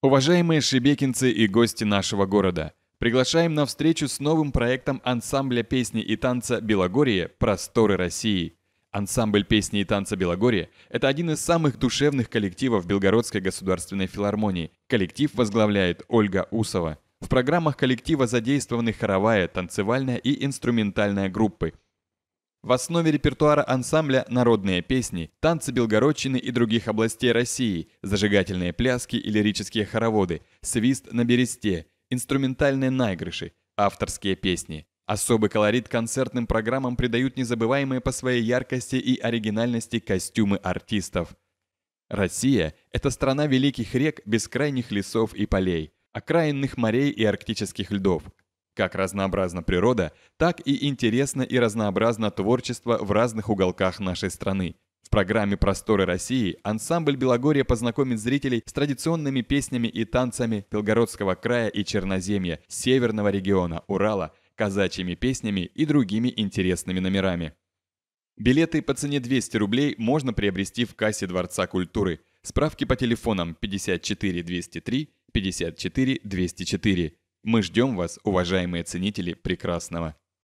Уважаемые шибекинцы и гости нашего города, приглашаем на встречу с новым проектом ансамбля песни и танца «Белогорье. Просторы России». Ансамбль песни и танца «Белогорье» – это один из самых душевных коллективов Белгородской государственной филармонии. Коллектив возглавляет Ольга Усова. В программах коллектива задействованы хоровая, танцевальная и инструментальная группы – в основе репертуара ансамбля народные песни, танцы Белгородчины и других областей России, зажигательные пляски и лирические хороводы, свист на бересте, инструментальные наигрыши, авторские песни. Особый колорит концертным программам придают незабываемые по своей яркости и оригинальности костюмы артистов. Россия – это страна великих рек, бескрайних лесов и полей, окраинных морей и арктических льдов – как разнообразна природа, так и интересно и разнообразно творчество в разных уголках нашей страны. В программе «Просторы России» ансамбль Белогорья познакомит зрителей с традиционными песнями и танцами Белгородского края и Черноземья, Северного региона, Урала, казачьими песнями и другими интересными номерами. Билеты по цене 200 рублей можно приобрести в кассе Дворца культуры. Справки по телефонам 54 203 54 204. Мы ждем вас, уважаемые ценители прекрасного.